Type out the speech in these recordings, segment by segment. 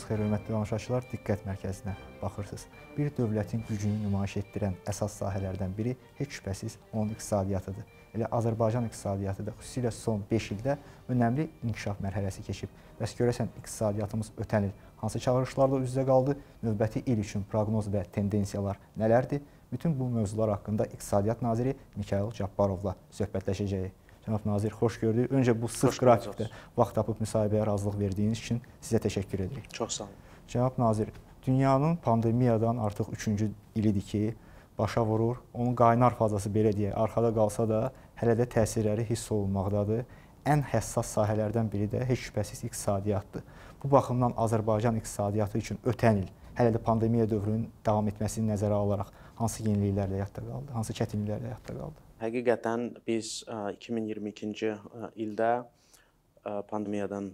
Axşamınız xeyir, hörmətli tamaşaçılar, diqqət mərkəzinə baxırsınız. Bir dövlətin gücünü nümayiş etdirən əsas sahələrdən biri heç şübhəsiz onun iqtisadiyyatıdır. Elə Azərbaycan iqtisadiyyatı da xüsusilə son 5 ildə önəmli inkişaf mərhələsi keçib. Bəs görəsən iqtisadiyyatımız ötən il hansı çağırışlarla üz-üzə qaldı? Növbəti il üçün proqnoz və tendensiyalar nələrdir? Bütün bu mövzular haqqında İqtisadiyyat naziri Mikayıl Cabbarovla söhbətləşəcəyik. Cənab nazir, xoş gördük. Öncə bu sıx xoş qrafikdə olsun. vaxt tapıb müsahibəyə razılıq verdiyiniz üçün sizə təşəkkür edirik. Çox sağ olun. Cənab nazir, dünyanın pandemiyadan artıq 3-cü ilidir ki, başa vurur. Onun qaynar fazası belə deyə arxada qalsa da, hələ də təsirləri hiss olunmaqdadır. Ən həssas sahələrdən biri də heç şübhəsiz iqtisadiyyatdır. Bu baxımdan Azərbaycan iqtisadiyyatı üçün ötən il hələ də pandemiya dövrünün davam etməsini nəzərə alaraq hansı yeniliklərlə yadda qaldı, hansı çətinliklərlə yadda qaldı? Həqiqətən biz 2022-ci ildə pandemiyadan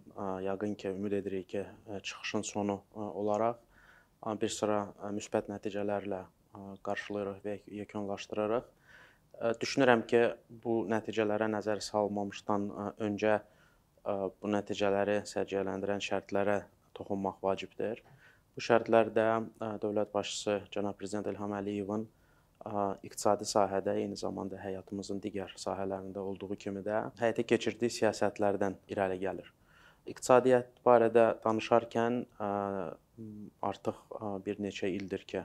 yaxın ki, ümid edirik ki, çıxışın sonu olaraq bir sıra müsbət nəticələrlə qarşılayırıq və yekunlaşdırırıq. Düşünürəm ki, bu nəticələrə nəzər salmamışdan öncə bu nəticələri səciyyələndirən şərtlərə toxunmaq vacibdir. Bu şərtlər də dövlət başçısı cənab prezident İlham Əliyevin iqtisadi sahədə, eyni zamanda həyatımızın digər sahələrində olduğu kimi də həyata keçirdiyi siyasətlərdən irəli gəlir. İqtisadiyyat barədə danışarkən artıq bir neçə ildir ki,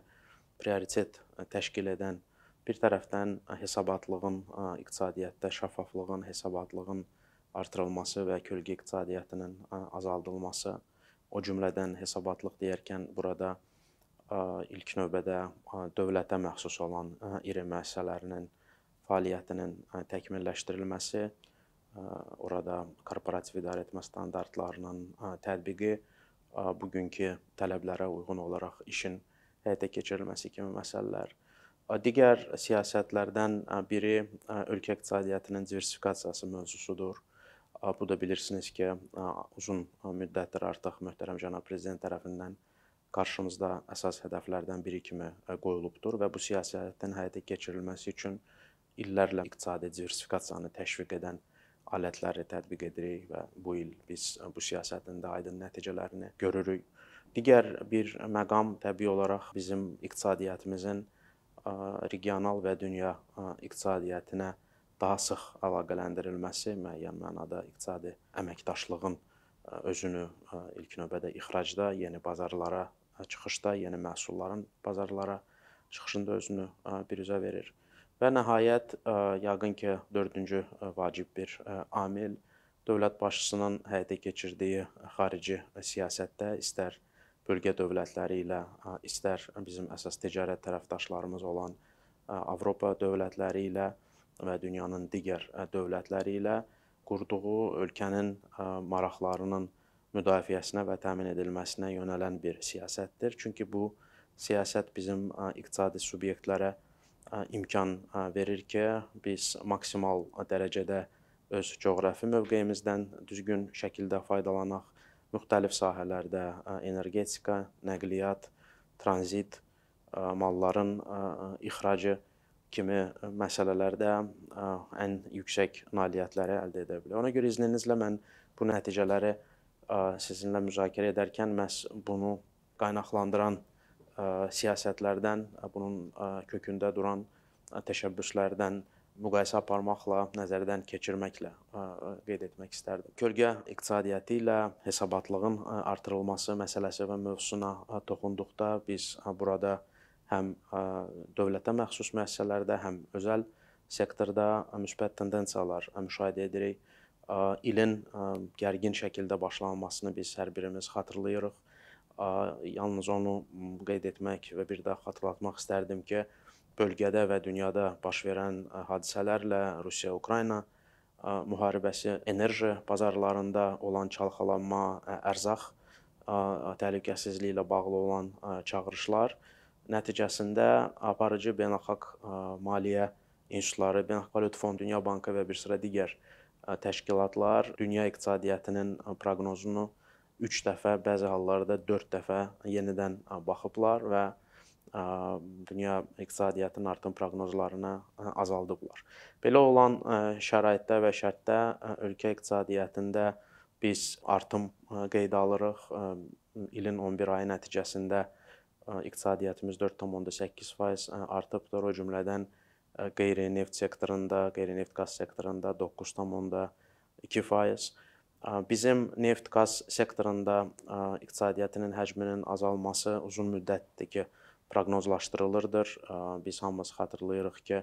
prioritet təşkil edən bir tərəfdən hesabatlığın, iqtisadiyyatda şəffaflığın, hesabatlığın artırılması və kölgə iqtisadiyyatının azaldılması, o cümlədən hesabatlıq deyərkən burada ilk növbədə dövlətə məxsus olan iri müəssisələrinin fəaliyyətinin təkmilləşdirilməsi, orada korporativ idarəetmə standartlarının tətbiqi, bugünkü tələblərə uyğun olaraq işin həyata keçirilməsi kimi məsələlər. Digər siyasətlərdən biri ölkə iqtisadiyyatının diversifikasiyası mövzusudur. Bu da bilirsiniz ki, uzun müddətdir artıq möhtərəm cənab prezident tərəfindən qarşımızda əsas hədəflərdən biri kimi e, qoyulubdur və bu siyasətin həyata keçirilməsi üçün illərlə iqtisadi diversifikasiyanı təşviq edən alətləri tətbiq edirik və bu il biz e, bu siyasətin də aydın nəticələrini görürük. Digər bir məqam təbii olaraq bizim iqtisadiyyatimizin e, regional və dünya iqtisadiyyatinə daha sıx əlaqələndirilməsi müəyyən mənada iqtisadi əməkdaşlığın özünü ilk növbədə ixracda, yeni bazarlara çıxışda, yəni məhsulların bazarlara çıxışında özünü biruzə verir. Və nəhayət yəqin ki, 4-cü vacib bir amil dövlət başçısının həyata keçirdiyi xarici siyasətdə istər bölgə dövlətləri ilə, istər bizim əsas ticarət tərəfdaşlarımız olan Avropa dövlətləri ilə və dünyanın digər dövlətləri ilə qurduğu ölkənin maraqlarının müdafiəsinə və təmin edilməsinə yönələn bir siyasətdir. Çünki bu siyasət bizim iqtisadi subyektlərə imkan verir ki, biz maksimal dərəcədə öz coğrafi mövqeyimizdən düzgün şəkildə faydalanaq. Müxtəlif sahələrdə energetika, nəqliyyat, tranzit, malların ixracı kimi məsələlərdə ən yüksək nailiyyətləri əldə edə bilər. Ona görə izninizlə mən bu nəticələri sizinlə müzakirə edərkən məhz bunu qaynaqlandıran siyasətlərdən, bunun kökündə duran təşəbbüslərdən müqayisə aparmaqla, nəzərdən keçirməklə qeyd etmək istərdim. Kölgə iqtisadiyyatı ilə hesabatlığın artırılması məsələsi və mövzusuna toxunduqda biz burada həm dövlətə məxsus müəssisələrdə, həm özəl sektorda müsbət tendensiyalar müşahidə edirik ilin gərgin şəkildə başlanmasını biz hər birimiz xatırlayırıq. Yalnız onu qeyd etmək və bir də xatırlatmaq istərdim ki, bölgədə və dünyada baş verən hadisələrlə Rusiya-Ukrayna müharibəsi, enerji bazarlarında olan çalxalanma, ərzaq təhlükəsizliyi ilə bağlı olan çağırışlar nəticəsində aparıcı beynəlxalq maliyyə institutları, Beynəlxalq Valyut Fonu, Dünya Bankı və bir sıra digər təşkilatlar dünya iqtisadiyyatının proqnozunu 3 dəfə, bəzi hallarda 4 dəfə yenidən baxıblar və dünya iqtisadiyyatının artım proqnozlarını azaldıblar. Belə olan şəraitdə və şərtdə ölkə iqtisadiyyatında biz artım qeydə alırıq. İlin 11 ayı nəticəsində iqtisadiyyatımız 4.8% artıbdır. O cümlədən E, qeyri-neft sektorunda, qeyri-neft-qaz sektorunda 9,2 faiz. E, bizim neft-qaz sektorunda e, iqtisadiyyatının həcminin azalması uzun müddətdir ki, proqnozlaşdırılırdır. Biz hamımız xatırlayırıq ki,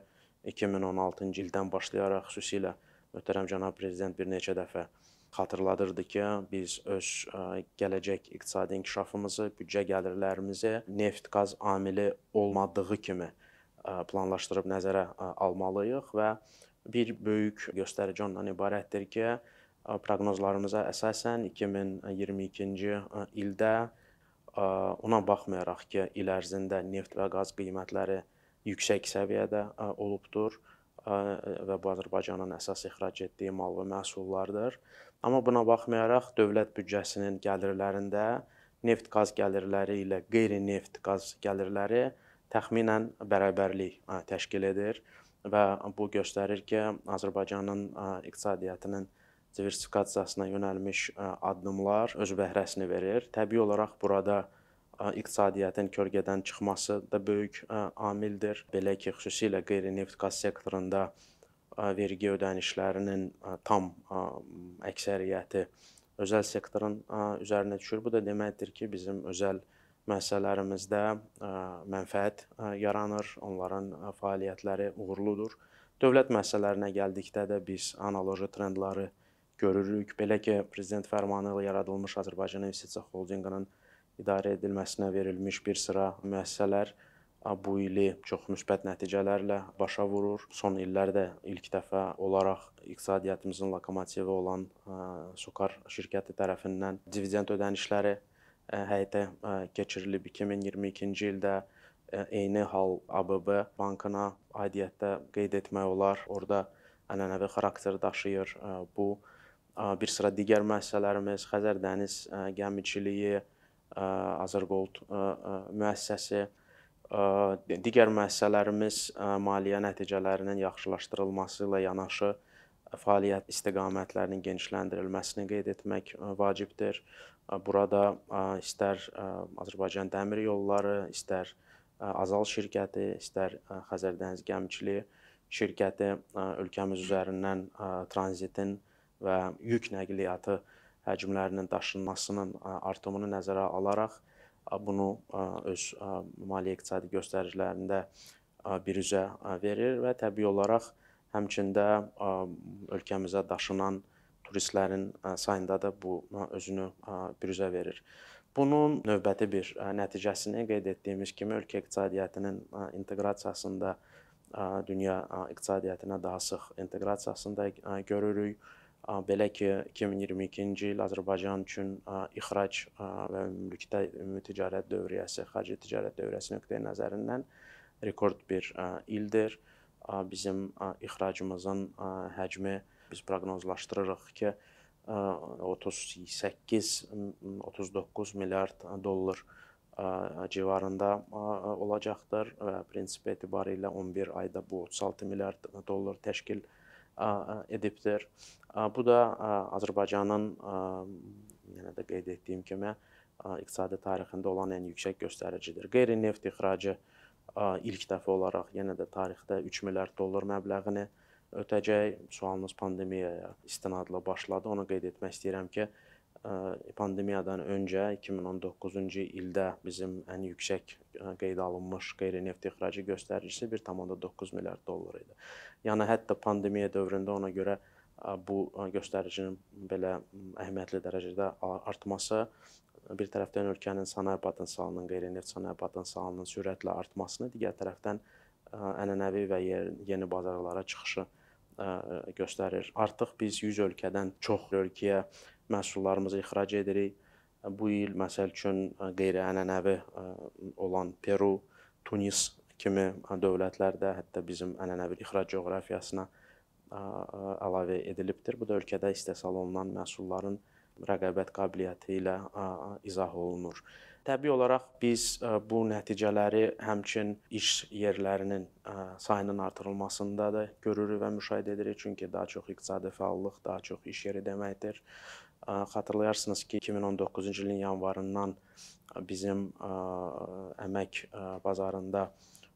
2016-cı ildən başlayaraq xüsusilə möhtərəm cənab prezident bir neçə dəfə xatırladırdı ki, biz öz gələcək iqtisadi inkişafımızı, büdcə gəlirlərimizi neft-qaz amili olmadığı kimi planlaşdırıb nəzərə almalıyıq və bir böyük göstərici ondan ibarətdir ki, proqnozlarımıza əsasən 2022-ci ildə ona baxmayaraq ki, il ərzində neft və qaz qiymətləri yüksək səviyyədə olubdur və bu Azərbaycanın əsas ixrac etdiyi mal və məhsullardır. Amma buna baxmayaraq dövlət büdcəsinin gəlirlərində neft qaz gəlirləri ilə qeyri-neft qaz gəlirləri təxminən bərabərlik təşkil edir və bu göstərir ki, Azərbaycanın iqtisadiyyatının diversifikasiyasına yönəlmiş addımlar öz bəhrəsini verir. Təbii olaraq burada iqtisadiyyatın kölgədən çıxması da böyük amildir. Belə ki, xüsusilə qeyri-neft qaz sektorunda vergi ödənişlərinin tam əksəriyyəti özəl sektorun üzərinə düşür. Bu da deməkdir ki, bizim özəl sektorun müəssisələrimizdə e, mənfəət e, yaranır, onların e, fəaliyyətləri uğurludur. Dövlət müəssisələrinə gəldikdə də biz analoji trendləri görürük. Belə ki, prezident fərmanı ilə yaradılmış Azərbaycan İnvestisiya Holdinqinin idarə edilməsinə verilmiş bir sıra müəssisələr bu ili çox müsbət nəticələrlə başa vurur. Son illərdə ilk dəfə olaraq iqtisadiyyatımızın lokomotivi olan Sukar şirkəti tərəfindən dividend ödənişləri həyata e, keçirilib 2022-ci ildə e, eyni hal ABB bankına aidiyyətdə qeyd etmək olar. Orda ənənəvi xarakter daşıyır. E, bu bir sıra digər müəssisələrimiz Xəzər dəniz gəmiçiliyi, Azərgold müəssisəsi, digər müəssisələrimiz maliyyə nəticələrinin yaxşılaşdırılması ilə yanaşı fəaliyyət istiqamətlərinin genişləndirilməsini qeyd etmək vacibdir. Burada istər Azərbaycan Dəmir Yolları, istər Azal şirkəti, istər Xəzərdəniz Gəmiçiliyi şirkəti ölkəmiz üzərindən tranzitin və yük nəqliyyatı həcmlərinin daşınmasının artımını nəzərə alaraq bunu öz maliyyə iqtisadi göstəricilərində bir üzə verir və təbii olaraq həmçində ölkəmizə daşınan turistlərin sayında da bu özünü büruzə verir. Bunun növbəti bir nəticəsini qeyd etdiyimiz kimi ölkə iqtisadiyyatının inteqrasiyasında dünya iqtisadiyyatına daha sıx inteqrasiyasında görürük. Belə ki, 2022-ci il Azərbaycan üçün ixrac və ümumilikdə ümumi ticarət dövriyyəsi, xarici ticarət dövriyyəsi nöqteyi nəzərindən rekord bir ildir. Bizim ixracımızın həcmi biz proqnozlaşdırırıq ki, 38-39 milyard dollar civarında olacaqdır və prinsip etibarilə 11 ayda bu 36 milyard dollar təşkil edibdir. Bu da Azərbaycanın yenə də qeyd etdiyim kimi iqtisadi tarixində olan ən yüksək göstəricidir. Qeyri-neft ixracı ilk dəfə olaraq yenə də tarixdə 3 milyard dollar məbləğini Ötəcək sualınız pandemiyaya istinadla başladı. Onu qeyd etmək istəyirəm ki, pandemiyadan öncə 2019-cu ildə bizim ən yüksək qeydə alınmış qeyri-neft ixracı göstəricisi 1.9 milyard dollar idi. Yəni hətta pandemiya dövründə ona görə bu göstəricinin belə əhəmiyyətli dərəcədə artması bir tərəfdən ölkənin sənaye potensialının, qeyri-neft sənaye potensialının sürətlə artmasını, digər tərəfdən ənənəvi və yeni bazarlara çıxışı E, göstərir. Artıq biz 100 ölkədən çox ölkəyə məhsullarımızı ixrac edirik. Bu il məsəl üçün e, qeyri-ənənəvi e, olan Peru, Tunis kimi dövlətlərdə hətta bizim ənənəvi ixrac coğrafiyasına əlavə edilibdir. Bu da ölkədə istehsal olunan məhsulların rəqabət qabiliyyəti ilə izah olunur. Təbii olaraq biz e, bu nəticələri həmçinin iş yerlərinin e, sayının artırılmasında da görürük və müşahidə edirik, çünki daha çox iqtisadi fəallıq, daha çox iş yeri deməkdir. E, xatırlayarsınız ki, 2019-cu ilin yanvarından bizim əmək bazarında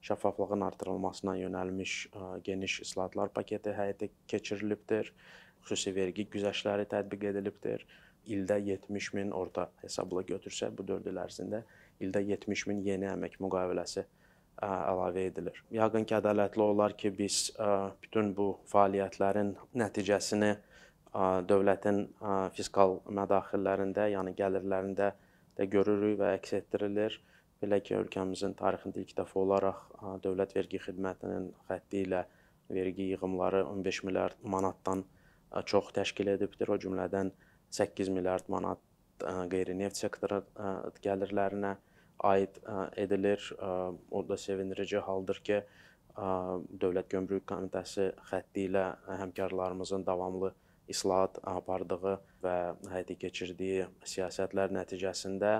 şəffaflığın artırılmasına yönəlmiş geniş islahatlar paketi həyata keçirilibdir. Xüsusi vergi güzəştləri tətbiq edilibdir ildə 70 min orta hesabla götürsək, bu 4 il ərzində ildə 70 min yeni əmək müqaviləsi ə, əlavə edilir. Yəqin ki, ədalətli olar ki, biz ə, bütün bu fəaliyyətlərin nəticəsini ə, dövlətin ə, fiskal mədaxillərində, yəni gəlirlərində də görürük və əks etdirilir. Belə ki, ölkəmizin tarixində ilk dəfə olaraq ə, dövlət vergi xidmətinin xətti ilə vergi yığımları 15 milyard manatdan ə, çox təşkil edibdir. O cümlədən 8 milyard manat e, qeyri-neft sektoru e, gəlirlərinə aid e, edilir. O da sevindirici haldır ki, Dövlət Gömrük Komitəsi xətti ilə həmkarlarımızın davamlı islahat apardığı və həyata keçirdiyi siyasətlər nəticəsində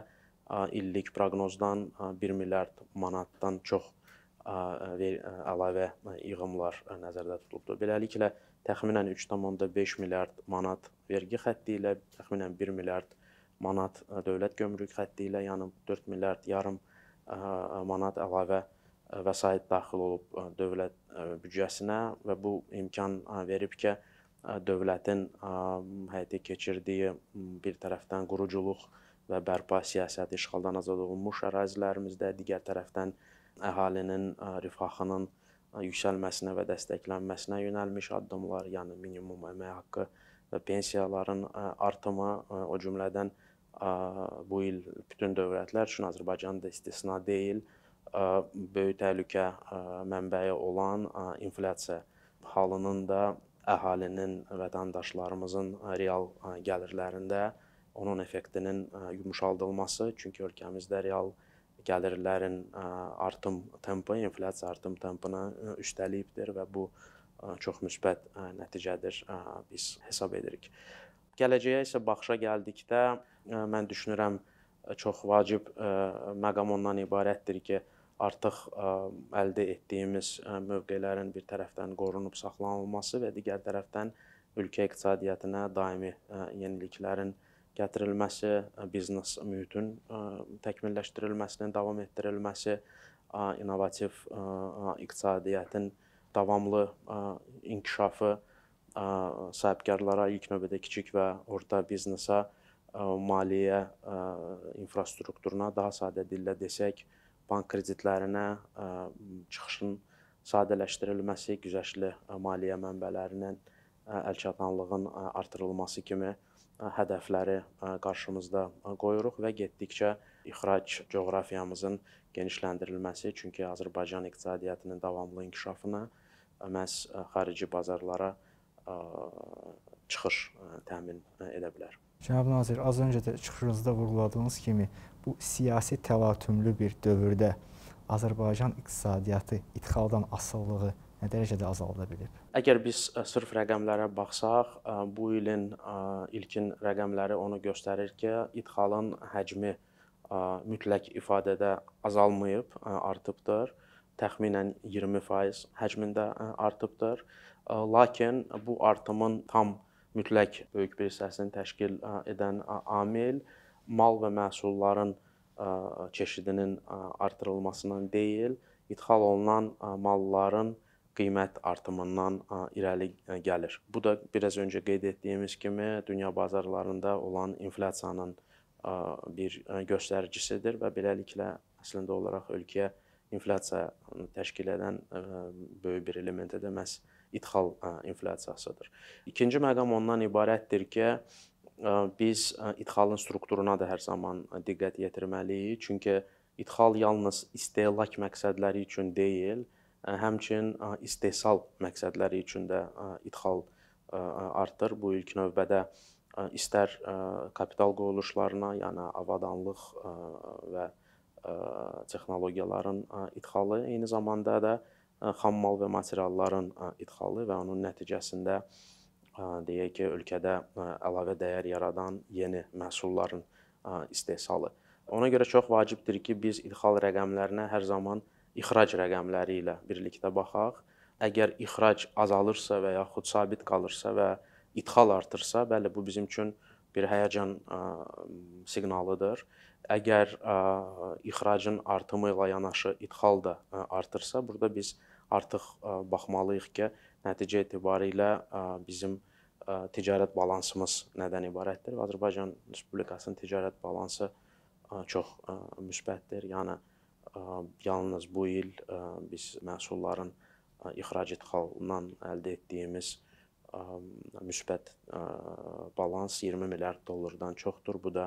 illik proqnozdan 1 milyard manatdan çox əlavə yığımlar nəzərdə tutulubdur. Beləliklə təxminən 3,5 milyard manat vergi xətti ilə, təxminən 1 milyard manat e, dövlət gömrük xətti ilə, yəni 4 milyard yarım e, manat əlavə e, vəsait daxil olub dövlət büdcəsinə və bu imkan verib ki, dövlətin həyata keçirdiyi bir tərəfdən quruculuq və bərpa siyasəti işğaldan azad olunmuş ərazilərimizdə, digər tərəfdən əhalinin rifahının Hə, yüksəlməsinə və dəstəklənməsinə yönəlmiş addımlar, yəni minimum əmək haqqı və pensiyaların artımı, o cümlədən bu il bütün dövlətlər üçün Azərbaycan da istisna deyil, böyük təhlükə mənbəyi olan inflyasiya halının da əhalinin, vətəndaşlarımızın real gəlirlərində onun effektinin yumşaldılması, çünki ölkəmizdə real gəlirlər gəlirlərin artım tempi, inflyasiya artım tempinə üstəliyibdir və bu çox müsbət nəticədir biz hesab edirik. Gələcəyə isə baxışa gəldikdə mən düşünürəm çox vacib məqam ondan ibarətdir ki, artıq əldə etdiyimiz mövqelərin bir tərəfdən qorunub saxlanılması və digər tərəfdən ölkə iqtisadiyyatına daimi yeniliklərin gətirilməsi, biznes mühitin təkmilləşdirilməsinin davam etdirilməsi, innovativ iqtisadiyyatın davamlı inkişafı sahibkarlara, ilk növbədə kiçik və orta biznesə, maliyyə infrastrukturuna, daha sadə dillə desək, bank kreditlərinə çıxışın sadələşdirilməsi, güzəştli maliyyə mənbələrinin əlçatanlığın artırılması kimi hədəfləri qarşımızda qoyuruq və getdikcə ixrac coğrafiyamızın genişləndirilməsi, çünki Azərbaycan iqtisadiyyatının davamlı inkişafına məhz xarici bazarlara çıxış təmin edə bilər. Cənab nazir, az öncə də çıxışınızda vurğuladığınız kimi bu siyasi təlatümlü bir dövrdə Azərbaycan iqtisadiyyatı idxaldan asılılığı dərəcədə azalda bilib. Əgər biz e, sırf rəqəmlərə baxsaq, e, bu ilin e, ilkin rəqəmləri onu göstərir ki, idxalın həcmi mütləq ifadədə azalmayıb, artıbdır. Təxminən 20% həcmində artıbdır. Lakin bu artımın tam mütləq böyük bir hissəsini təşkil edən amil mal və məhsulların çeşidinin artırılmasından deyil, idxal olunan malların qiymət artımından irəli e, gəlir. Bu da biraz öncə qeyd etdiyimiz kimi dünya bazarlarında olan inflyasiyanın bir e, göstəricisidir və beləliklə əslində olaraq ölkəyə inflyasiyanı təşkil edən e, böyük bir elementi də məhz idxal inflyasiyasıdır. İkinci məqam ondan ibarətdir ki, biz idxalın strukturuna da hər zaman diqqət yetirməliyik, çünki idxal yalnız istehlak məqsədləri üçün deyil, həmçinin istehsal məqsədləri üçün də idxal artır. Bu ilk növbədə istər kapital qoyuluşlarına, yəni avadanlıq və texnologiyaların idxalı, eyni zamanda da xammal və materialların idxalı və onun nəticəsində deyək ki, ölkədə əlavə dəyər yaradan yeni məhsulların istehsalı. Ona görə çox vacibdir ki, biz idxal rəqəmlərinə hər zaman ixrac rəqəmləri ilə birlikdə baxaq. Əgər ixrac azalırsa və yaxud sabit qalırsa və idxal artırsa, bəli bu bizim üçün bir həyəcan ə, siqnalıdır. Əgər ə, ixracın artımı ilə yanaşı idxal da ə, artırsa, burada biz artıq ə, baxmalıyıq ki, nəticə etibarilə ə, bizim ə, ticarət balansımız nədən ibarətdir? Azərbaycan Respublikasının ticarət balansı ə, çox ə, müsbətdir. Yəni Yalnız bu il biz məhsulların ixrac idxalından əldə etdiyimiz müsbət balans 20 milyard dollardan çoxdur. Bu da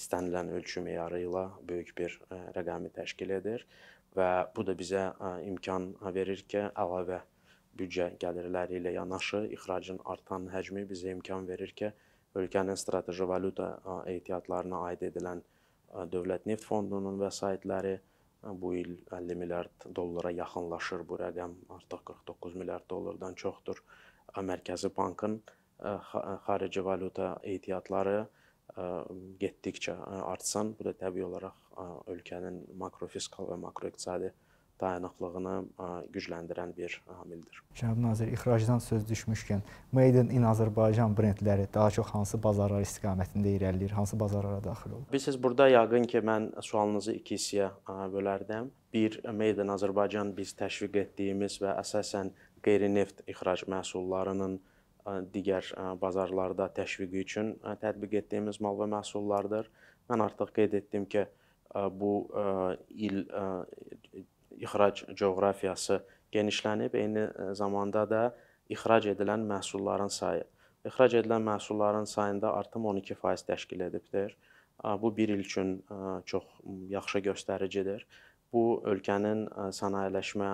istənilən ölçü meyarı ilə böyük bir rəqəmi təşkil edir və bu da bizə imkan verir ki, əlavə büdcə gəlirləri ilə yanaşı ixracın artan həcmi bizə imkan verir ki, ölkənin strateji valyuta ehtiyatlarına aid edilən dövlət neft fondunun vəsaitləri Bu il 50 milyard dollara yaxınlaşır bu rəqəm, artıq 49 milyard dollardan çoxdur. Mərkəzi Bankın xarici valyuta ehtiyatları getdikcə artsan, bu da təbii olaraq ölkənin makrofiskal və makroiqtisadi dayanıqlığını ə, gücləndirən bir amildir. Cənab nazir, ixracdan söz düşmüşkən, Made in Azərbaycan brendləri daha çox hansı bazarlar istiqamətində irəliləyir, hansı bazarlara daxil olur? Bilirsiniz, burada yəqin ki, mən sualınızı iki hissəyə bölərdim. Bir Made in Azərbaycan biz təşviq etdiyimiz və əsasən qeyri-neft ixrac məhsullarının digər bazarlarda təşviqi üçün tətbiq etdiyimiz mal və məhsullardır. Mən artıq qeyd etdim ki, bu il ixrac coğrafiyası genişlənib, eyni e, zamanda da ixrac edilən məhsulların sayı. İxrac edilən məhsulların sayında artım 12% təşkil edibdir. Bu 1 il üçün e, çox yaxşı göstəricidir. Bu ölkənin e, sənayeləşmə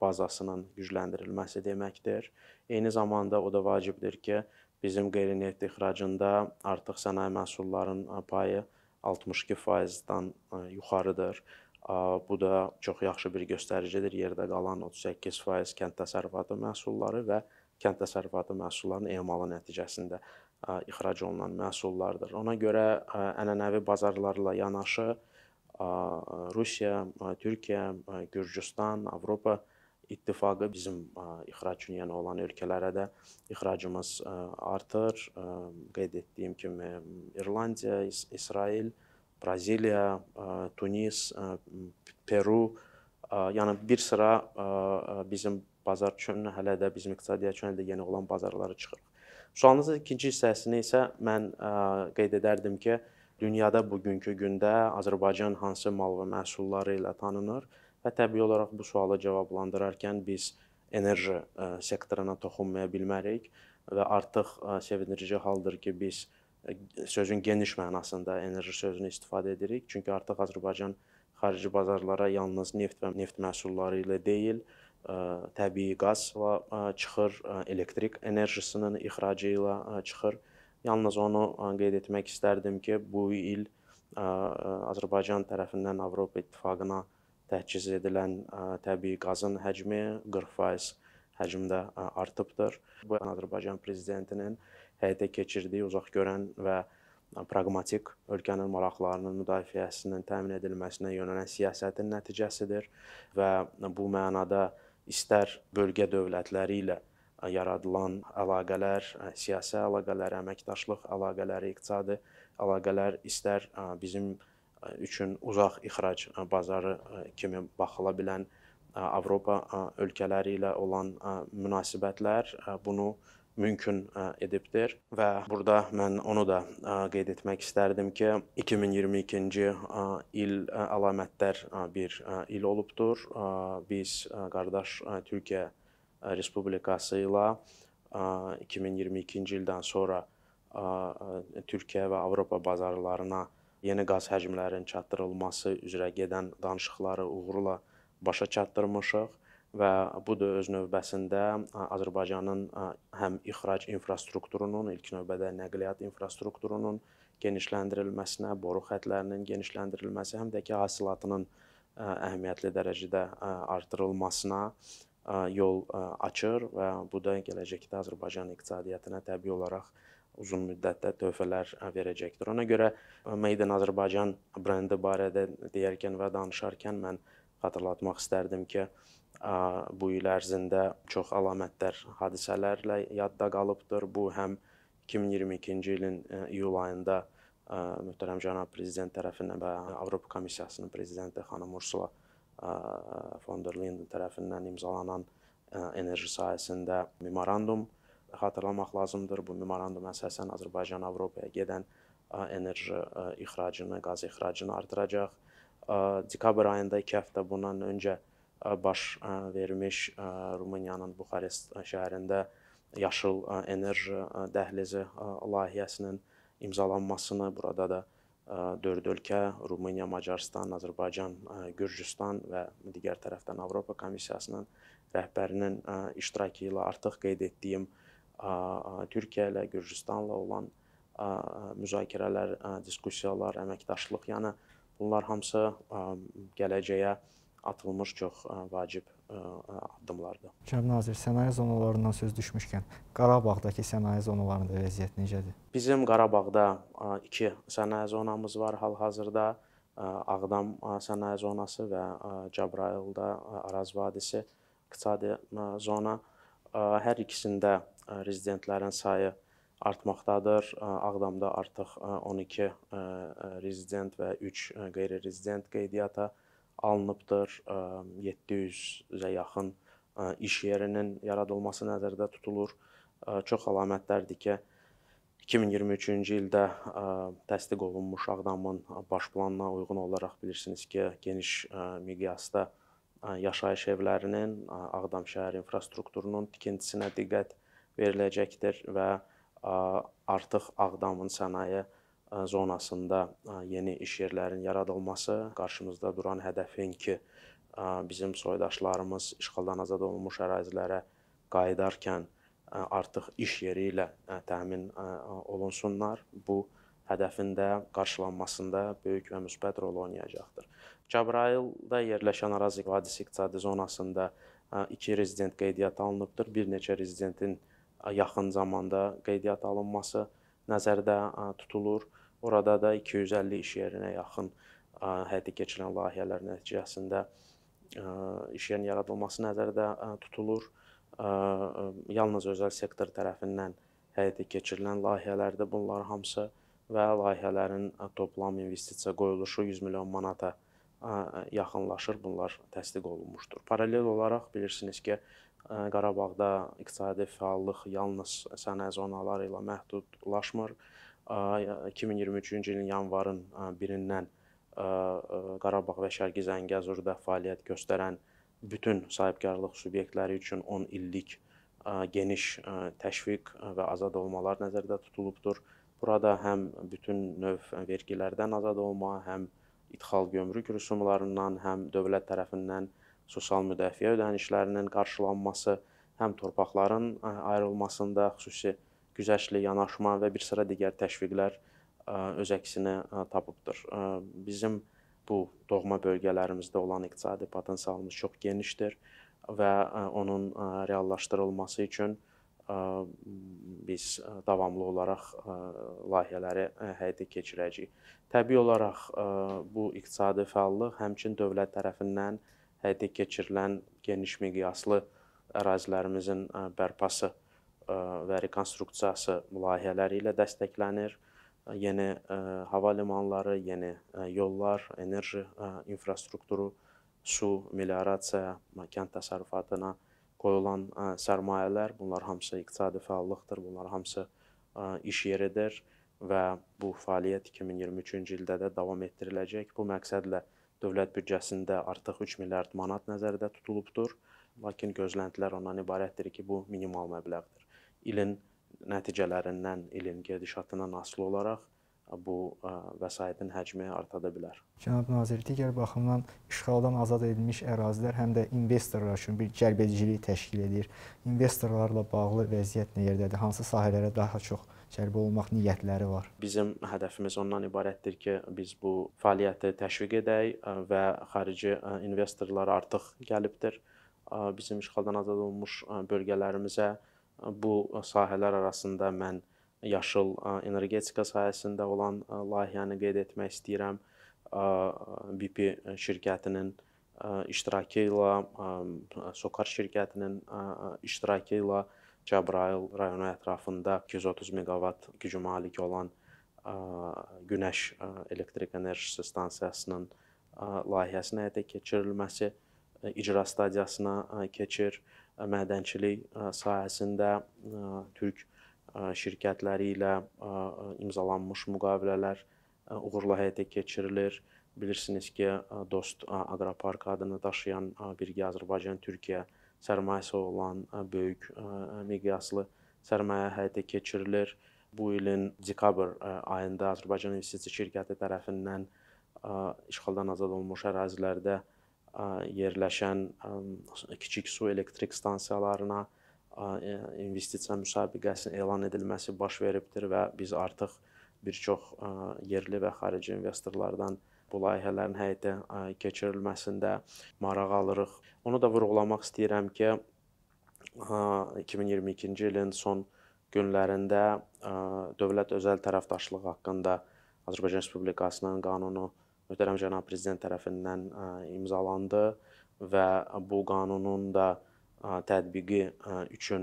bazasının gücləndirilməsi deməkdir. Eyni zamanda o da vacibdir ki, bizim qeyri-neft ixracında artıq sənaye məhsullarının payı 62%-dan yuxarıdır. Bu da çox yaxşı bir göstəricidir. Yerdə qalan 38% kənd təsərrüfatı məhsulları və kənd təsərrüfatı məhsullarının emalı nəticəsində ixrac olunan məhsullardır. Ona görə ənənəvi bazarlarla yanaşı Rusiya, Türkiyə, Gürcüstan, Avropa İttifaqı bizim ixrac üçün yəni olan ölkələrə də ixracımız artır. Qeyd etdiyim kimi İrlandiya, İsrail, Braziliya, eh, Tunis, eh, Peru, yəni bir sıra bizim bazar köhnə hələ də bizim iqtisadiyyat köhnə də yeni olan bazarlara çıxırıq. Sualınızın ikinci hissəsini isə mən qeyd edərdim ki, dünyada bugünkü gündə Azərbaycan hansı mal və məhsulları ilə tanınır və təbii olaraq bu sualı cavablandırarkən biz enerji sektoruna toxunmaya bilmərik və artıq sevindirici haldır ki, biz sözün geniş mənasında enerji sözünü istifadə edirik. Çünki artıq Azərbaycan xarici bazarlara yalnız neft və neft məhsulları ilə deyil, təbii qazla çıxır, elektrik enerjisinin ixracı ilə çıxır. Yalnız onu qeyd etmək istərdim ki, bu il Azərbaycan tərəfindən Avropa İttifaqına təhciz edilən təbii qazın həcmi 40% həcmdə artıbdır. Bu Azərbaycan prezidentinin həyata keçirdiyi uzaq görən və e, praqmatik ölkənin maraqlarının müdafiəsinin təmin edilməsinə yönələn siyasətin nəticəsidir və e, bu mənada istər bölgə dövlətləri ilə e, yaradılan əlaqələr, siyasi əlaqələr, əməkdaşlıq əlaqələri, iqtisadi əlaqələr istər bizim üçün uzaq ixrac bazarı kimi baxıla bilən Avropa ölkələri ilə olan münasibətlər bunu mümkün e, edibdir və burada mən onu da e, qeyd etmək istərdim ki, 2022-ci e, il əlamətdar bir il olubdur. Biz qardaş Türkiyə Respublikası ilə 2022-ci ildən sonra Türkiyə və Avropa bazarlarına yeni qaz həcmlərinin çatdırılması üzrə gedən danışıqları uğurla başa çatdırmışıq və bu da öz növbəsində Azərbaycanın həm ixrac infrastrukturunun, ilk növbədə nəqliyyat infrastrukturunun genişləndirilməsinə, boru xətlərinin genişləndirilməsi, həm də ki, hasilatının əhəmiyyətli dərəcədə artırılmasına yol açır və bu da gələcəkdə Azərbaycan iqtisadiyyatına təbii olaraq uzun müddətdə töhfələr verəcəkdir. Ona görə Made in Azərbaycan brendi barədə deyərkən və danışarkən mən xatırlatmaq istərdim ki, bu il ərzində çox əlamətdar hadisələrlə yadda qalıbdır. Bu həm 2022-ci ilin e, iyul ayında e, möhtərəm cənab prezident tərəfindən və Avropa Komissiyasının prezidenti xanım Ursula e, von der Leyen tərəfindən imzalanan enerji sahəsində memorandum xatırlamaq lazımdır. Bu memorandum əsasən Azərbaycan Avropaya gedən enerji ixracını, qaz ixracını artıracaq Dekabr ayında 2 həftə bundan öncə baş vermiş Rumıniyanın Buxarest şəhərində yaşıl enerji dəhlizi layihəsinin imzalanmasını burada da dörd ölkə Rumıniya, Macarıstan, Azərbaycan, Gürcüstan və digər tərəfdən Avropa Komissiyasının rəhbərinin iştirakı ilə artıq qeyd etdiyim Türkiyə ilə, Gürcüstanla olan müzakirələr, diskussiyalar, əməkdaşlıq, yəni Bunlar hamısı e, gələcəyə atılmış çox e, vacib e, addımlardır. Cənab nazir, sənaye zonalarından söz düşmüşkən, Qarabağdakı sənaye zonalarında vəziyyət necədir? Bizim Qarabağda 2 sənaye zonamız var hal-hazırda. Ağdam sənaye zonası və Cəbrayılda Araz vadisi iqtisadi zona. Hər ikisində rezidentlərin sayı artmaqdadır. Ağdamda artıq 12 rezident və 3 qeyri-rezident qeydiyyata alınıbdır. 700-ə yaxın iş yerinin yaradılması nəzərdə tutulur. Çox əlamətlərdir ki, 2023-cü ildə təsdiq olunmuş Ağdamın baş planına uyğun olaraq bilirsiniz ki, geniş miqyasda yaşayış evlərinin, Ağdam şəhər infrastrukturunun tikintisinə diqqət veriləcəkdir və artıq Ağdamın sənaye zonasında yeni iş yerlərinin yaradılması, qarşımızda duran hədəfin ki, bizim soydaşlarımız işğaldan azad olunmuş ərazilərə qayıdarkən artıq iş yeri ilə təmin olunsunlar. Bu hədəfin də qarşılanmasında böyük və müsbət rol oynayacaqdır. Cəbrayılda yerləşən Araz vadisi iqtisadi zonasında 2 rezident qeydiyyata alınıbdır. Bir neçə rezidentin yaxın zamanda qeydiyyat alınması nəzərdə tutulur. Orada da 250 iş yerinə yaxın həyata keçirilən layihələr nəticəsində iş yerinin yaradılması nəzərdə tutulur. Yalnız özəl sektor tərəfindən həyata keçirilən layihələrdir bunlar hamısı və layihələrin toplam investisiya qoyuluşu 100 milyon manata yaxınlaşır. Bunlar təsdiq olunmuşdur. Paralel olaraq bilirsiniz ki, Qarabağda iqtisadi fəallıq yalnız sənaye zonaları ilə məhdudlaşmır. 2023-cü ilin yanvarın 1-dən Qarabağ və Şərqi Zəngəzurda fəaliyyət göstərən bütün sahibkarlıq subyektləri üçün 10 illik geniş təşviq və azad olmalar nəzərdə tutulubdur. Burada həm bütün növ vergilərdən azad olma, həm idxal gömrük rüsumlarından, həm dövlət tərəfindən sosial müdafiə ödənişlərinin qarşılanması, həm torpaqların ayrılmasında xüsusi güzəştli yanaşma və bir sıra digər təşviqlər öz əksini tapıbdır. Bizim bu doğma bölgələrimizdə olan iqtisadi potensialımız çox genişdir və onun reallaşdırılması üçün biz davamlı olaraq layihələri həyata keçirəcəyik. Təbii olaraq bu iqtisadi fəallıq həmçinin dövlət tərəfindən həyata keçirilən geniş miqyaslı ərazilərimizin e, bərpası e, və rekonstruksiyası layihələri ilə dəstəklənir. E, yeni hava limanları, yeni yollar, enerji infrastrukturu, su, meliorasiya, kənd təsərrüfatına qoyulan sərmayələr, bunlar hamısı iqtisadi fəallıqdır, bunlar hamısı iş yeridir və bu fəaliyyət 2023-cü ildə də davam etdiriləcək. Bu məqsədlə dövlət büdcəsində artıq 3 milyard manat nəzərdə tutulubdur. Lakin gözləntilər ondan ibarətdir ki, bu minimal məbləğdir. İlin nəticələrindən, ilin gedişatından asılı olaraq e, bu ə, e, vəsaitin həcmi artada bilər. Cənab nazir, digər baxımdan işğaldan azad edilmiş ərazilər həm də investorlar üçün bir cəlbedicilik təşkil edir. İnvestorlarla bağlı vəziyyət nə yerdədir? Hansı sahələrə daha çox cəlb olmaq niyyətləri var. Bizim hədəfimiz ondan ibarətdir ki, biz bu fəaliyyəti təşviq edək e, və xarici e, investorlar artıq gəlibdir. E, bizim işğaldan azad olunmuş bölgələrimizə bu sahələr arasında mən yaşıl energetika sahəsində olan layihəni qeyd etmək istəyirəm. BP şirkətinin iştirakı ilə Sokar şirkətinin iştirakı ilə Cəbrayıl rayonu ətrafında 230 meqavat gücü malik olan günəş elektrik enerjisi stansiyasının layihəsinə həyata keçirilməsi, e, icra stadiyasına keçir. E, mədənçilik sahəsində türk şirkətləri ilə imzalanmış müqavilələr e, uğurla həyata keçirilir. Bilirsiniz ki, Dost Aqropark adını daşıyan birgə Azərbaycan-Türkiyə sərmayəsi olan böyük miqyaslı sərmayə həyata keçirilir. Bu ilin dekabr ayında Azərbaycan İnvestisiya Şirkəti tərəfindən işğaldan azad olunmuş ərazilərdə yerləşən kiçik su elektrik stansiyalarına investisiya müsabiqəsinin elan edilməsi baş veribdir və biz artıq bir çox yerli və xarici investorlardan bu layihələrin həyata keçirilməsində maraq alırıq. Onu da vurğulamaq istəyirəm ki, 2022-ci e, ilin son günlərində e, dövlət özəl tərəfdaşlıq haqqında Azərbaycan Respublikasının qanunu möhtərəm cənab prezident tərəfindən e, imzalandı və bu qanunun da tətbiqi üçün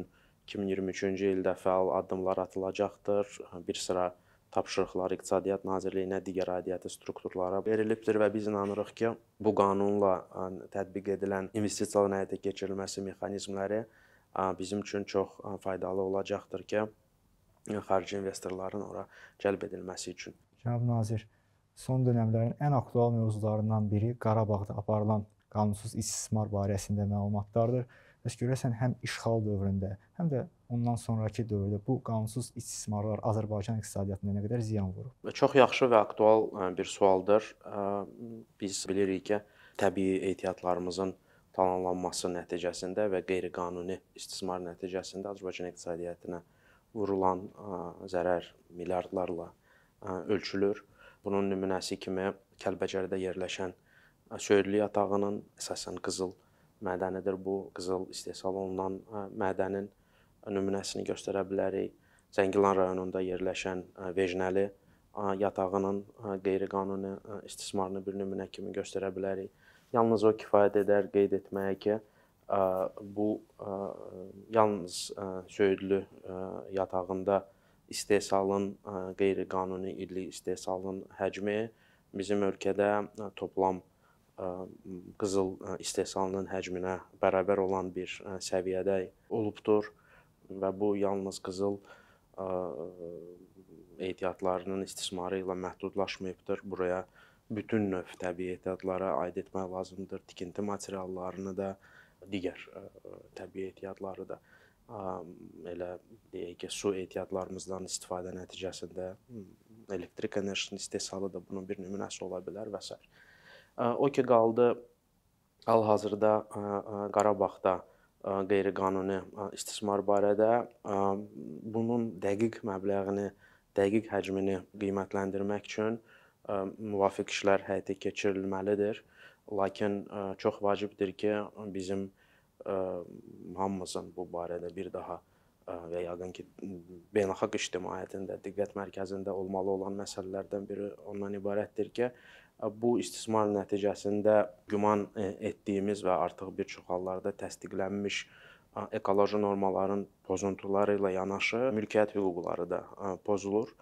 2023-cü ildə fəal addımlar atılacaqdır. Bir sıra tapşırıqlar İqtisadiyyat Nazirliyinə, digər aidiyyəti strukturlara verilibdir və biz inanırıq ki, bu qanunla tətbiq edilən investisiyaların həyata keçirilməsi mexanizmləri bizim üçün çox faydalı olacaqdır ki, xarici investorların ora cəlb edilməsi üçün. Cənab nazir, son dövrlərin ən aktual mövzularından biri Qarabağda aparılan qanunsuz istismar barəsində məlumatlardır. Bəs görəsən həm işğal dövründə, həm də ondan sonrakı dövrdə bu qanunsuz istismarlar Azərbaycan iqtisadiyyatına nə qədər ziyan vurub? Çox yaxşı və aktual e, bir sualdır. E, biz bilirik ki, təbii ehtiyatlarımızın talanlanması nəticəsində və qeyri-qanuni istismar nəticəsində Azərbaycan iqtisadiyyatına vurulan e, zərər milyardlarla ölçülür. Bunun nümunəsi kimi Kəlbəcərdə yerləşən Söyüdlü yatağının əsasən qızıl mədənidir bu. Qızıl istehsal olunan e, mədənin nümunəsini göstərə bilərik. Zəngilan rayonunda yerləşən e, Vejnəli e, yatağının qeyri-qanuni istismarını bir nümunə kimi göstərə bilərik. Yalnız o kifayət edər qeyd etməyə ki, bu yalnız söyüdlü yatağında istehsalın qeyri-qanuni illik istehsalın həcmi bizim ölkədə toplam qızıl istehsalının həcminə bərabər olan bir səviyyədə olubdur və bu yalnız qızıl ehtiyatlarının istismarı ilə məhdudlaşmayıbdır. Buraya bütün növ təbii ehtiyatlara aid etmək lazımdır. Tikinti materiallarını da, digər təbii ehtiyatları da elə deyək ki, su ehtiyatlarımızdan istifadə nəticəsində elektrik enerjisinin istehsalı da bunun bir nümunəsi ola bilər və s. O ki qaldı hal-hazırda Qarabağda qeyri-qanuni istismar barədə bunun dəqiq məbləğini, dəqiq həcmini qiymətləndirmək üçün müvafiq işlər həyata keçirilməlidir. Lakin çox vacibdir ki, bizim hamımızın bu barədə bir daha və yəqin ki, beynəlxalq ictimaiyyətin də diqqət mərkəzində olmalı olan məsələlərdən biri ondan ibarətdir ki, bu istismar nəticəsində güman e, etdiyimiz və artıq bir çox hallarda təsdiqlənmiş ekoloji normalarının pozuntuları ilə yanaşı mülkiyyət hüquqları da pozulur.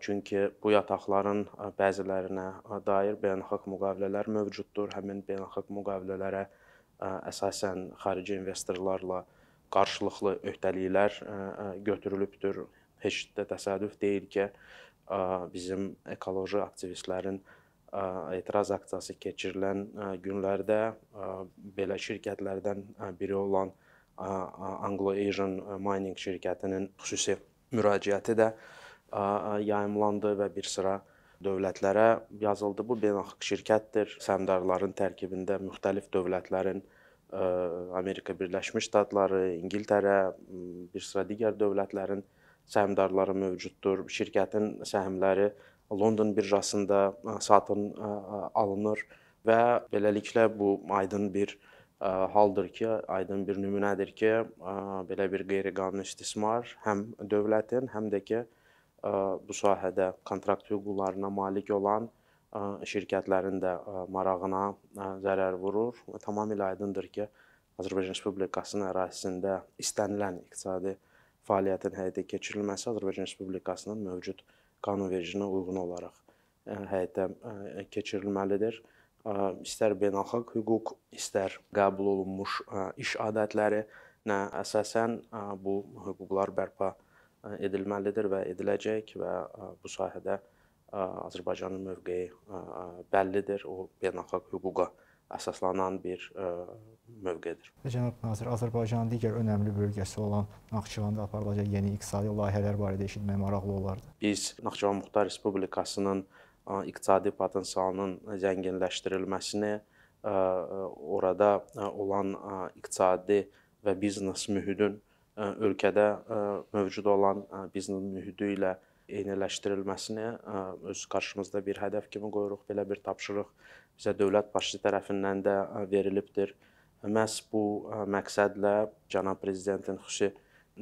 Çünki bu yataqların bəzilərinə dair beynəlxalq müqavilələr mövcuddur. Həmin beynəlxalq müqavilələrə əsasən xarici investorlarla qarşılıqlı öhdəliklər götürülübdür. Heç də təsadüf deyil ki, bizim ekoloji aktivistlərin etiraz aksiyası keçirilən günlərdə belə şirkətlərdən biri olan Anglo Asian Mining şirkətinin xüsusi müraciəti də yayımlandı və bir sıra dövlətlərə yazıldı. Bu beynəlxalq şirkətdir. Səmdarların tərkibində müxtəlif dövlətlərin Amerika Birləşmiş Ştatları, İngiltərə, bir sıra digər dövlətlərin səhmdarları mövcuddur. Şirkətin səhmləri London birjasında e, satın e, e, alınır və beləliklə bu aydın bir haldır ki, aydın bir nümunədir ki, belə bir qeyri-qanuni istismar həm dövlətin, həm də ki bu sahədə kontrakt hüquqlarına malik olan şirkətlərin də marağına zərər vurur. Tamamilə aydındır ki, Azərbaycan Respublikasının ərazisində istənilən iqtisadi fəaliyyətin həyata keçirilməsi Azərbaycan Respublikasının mövcud qanunvericiliyinə uyğun olaraq e, həyata e, keçirilməlidir. E, istər beynəlxalq hüquq, istər qəbul olunmuş iş adətlərinə əsasən bu hüquqlar bərpa edilməlidir və ediləcək və bu sahədə Azərbaycanın mövqeyi bəllidir, o beynəlxalq hüquqa əsaslanan bir ə, e, mövqedir. Cənab nazir, Azərbaycanın digər önəmli bölgəsi olan Naxçıvanda aparılacaq yeni iqtisadi layihələr barədə eşitmək maraqlı olardı. Biz Naxçıvan Muxtar Respublikasının ə, e, iqtisadi potensialının zənginləşdirilməsini, ə, e, orada ə, olan ə, iqtisadi və biznes mühitin ə, ölkədə ə, mövcud olan ə, biznes mühiti ilə eyniləşdirilməsini ə, öz qarşımızda bir hədəf kimi qoyuruq, belə bir tapşırıq bizə dövlət başçısı tərəfindən də e, verilibdir. Məhz bu e, məqsədlə cənab prezidentin xüsusi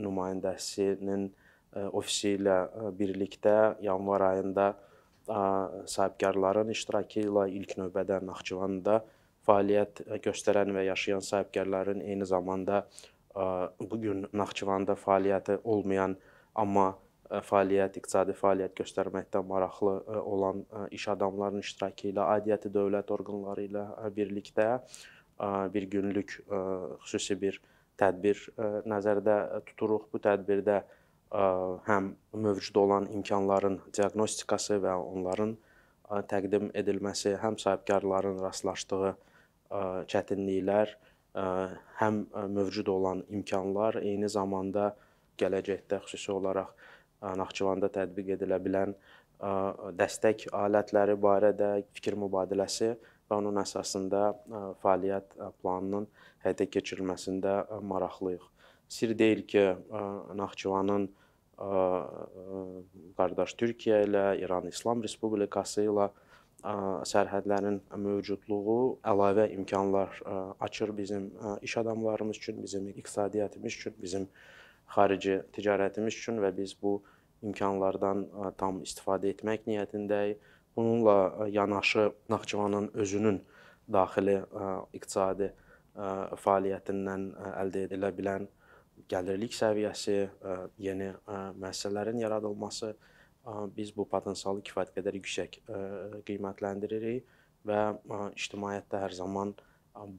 nümayəndəsinin e, ofisi ilə birlikdə yanvar ayında sahibkarların iştirakı ilə ilk növbədə Naxçıvanda fəaliyyət göstərən və yaşayan sahibkarların eyni zamanda bu gün Naxçıvanda fəaliyyəti olmayan amma fəaliyyət, iqtisadi fəaliyyət göstərməkdə maraqlı olan iş adamlarının iştirakı ilə, aidiyyəti dövlət orqanları ilə birlikdə bir günlük xüsusi bir tədbir nəzərdə tuturuq. Bu tədbirdə həm mövcud olan imkanların diaqnostikası və onların təqdim edilməsi, həm sahibkarların rastlaşdığı çətinliklər, həm mövcud olan imkanlar, eyni zamanda gələcəkdə xüsusi olaraq Naxçıvanda tətbiq edilə bilən dəstək alətləri barədə fikir mübadiləsi və onun əsasında fəaliyyət planının həyata keçirilməsində maraqlıyıq. Sir deyil ki, Naxçıvanın qardaş Türkiyə ilə, İran İslam Respublikası ilə sərhədlərin mövcudluğu əlavə imkanlar açır bizim iş adamlarımız üçün, bizim iqtisadiyyatımız üçün, bizim xarici ticarətimiz üçün və biz bu imkanlardan e, tam istifadə etmək niyyətindəyik. Bununla e, yanaşı Naxçıvanın özünün daxili e, iqtisadi fəaliyyətindən əldə edilə bilən gəlirlik səviyyəsi, yeni müəssisələrin yaradılması biz bu potensialı kifayət qədər yüksək qiymətləndiririk və ictimaiyyətdə hər zaman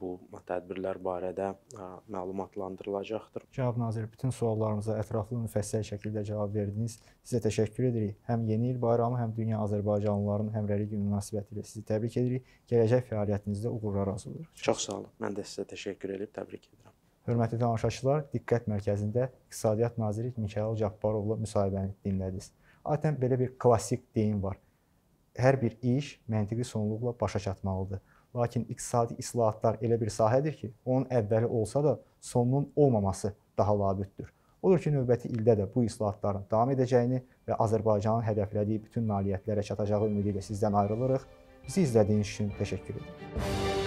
bu tədbirlər barədə e, məlumatlandırılacaqdır. Cənab nazir, bütün suallarımıza ətraflı müfəssəl şəkildə cavab verdiniz. Sizə təşəkkür edirik. Həm yeni il bayramı, həm dünya Azərbaycanlılarının həmrəylik günü münasibətilə sizi təbrik edirik. Gələcək fəaliyyətinizdə uğurlar arzulayırıq. Çox sağ olun. Mən də sizə təşəkkür edib təbrik edirəm. Hörmətli tamaşaçılar, diqqət mərkəzində İqtisadiyyat naziri Mikayıl Cabbarovla müsahibəni dinlədiniz. Adətən belə bir klassik deyim var. Hər bir iş məntiqi sonluqla başa çatmalıdır. Lakin iqtisadi islahatlar elə bir sahədir ki, onun əvvəli olsa da sonunun olmaması daha labüddür. Odur ki, növbəti ildə də bu islahatların davam edəcəyini və Azərbaycanın hədəflədiyi bütün nailiyyətlərə çatacağı ümidi ilə sizdən ayrılırıq. Bizi izlədiyiniz üçün təşəkkür edirəm.